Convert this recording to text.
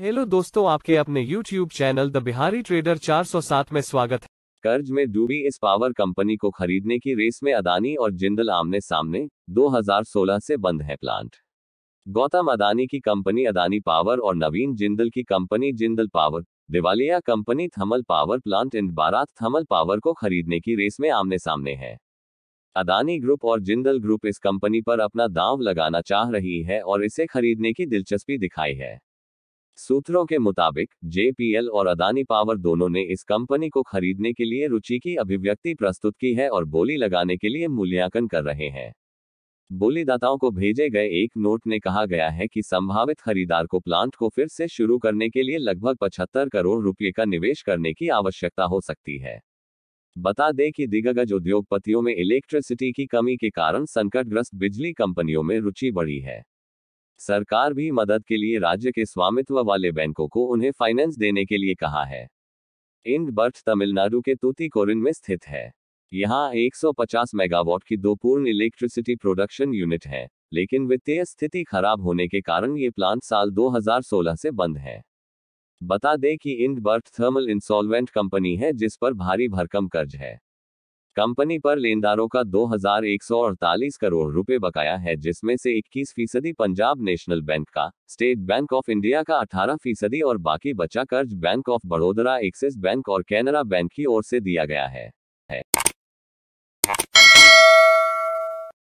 hello दोस्तों आपके अपने YouTube channel the Bihari trader 407 में स्वागत है कर्ज में डूबी इस पावर कंपनी को खरीदने की रेस में अदानी और जिंदल आमने सामने 2016 से बंद है प्लांट गौतम अदानी की कंपनी अदानी पावर और नवीन जिंदल की कंपनी जिंदल पावर दिवालिया company thermal power plant Ind Barath thermal power को खरीदने की रेस में आमने सामने है अदानी ग्रुप और जिंदल ग्रुप इस कंपनी पर अपना दाव लगाना चाह रही है और इसे खरीदने की दिलचस्पी दिखाई है सूत्रों के मुताबिक जेपीएल और अदानी पावर दोनों ने इस कंपनी को खरीदने के लिए रुचि की अभिव्यक्ति प्रस्तुत की है और बोली लगाने के लिए मूल्यांकन कर रहे हैं बोलीदाताओं को भेजे गए एक नोट में कहा गया है कि संभावित खरीदार को प्लांट को फिर से शुरू करने के लिए लगभग 75 करोड़ रुपये का निवेश करने की आवश्यकता हो सकती है बता दें कि दिग्गज उद्योगपतियों में इलेक्ट्रिसिटी की कमी के कारण संकटग्रस्त बिजली कंपनियों में रुचि बढ़ी है सरकार भी मदद के लिए राज्य के स्वामित्व वाले बैंकों को उन्हें फाइनेंस देने के लिए कहा है इंड बर्थ तमिलनाडु के कोरिन में स्थित है यहाँ 150 मेगावाट की दो पूर्ण इलेक्ट्रिसिटी प्रोडक्शन यूनिट है लेकिन वित्तीय स्थिति खराब होने के कारण ये प्लांट साल 2016 से बंद है बता दें कि Ind Barath thermal insolvent company है जिस पर भारी भरकम कर्ज है कंपनी पर लेनदारों का 2,148 करोड़ रुपए बकाया है जिसमें से 21 फीसदी पंजाब नेशनल बैंक का स्टेट बैंक ऑफ इंडिया का 18 फीसदी और बाकी बचा कर्ज बैंक ऑफ बड़ोदरा एक्सिस बैंक और कैनरा बैंक की ओर से दिया गया है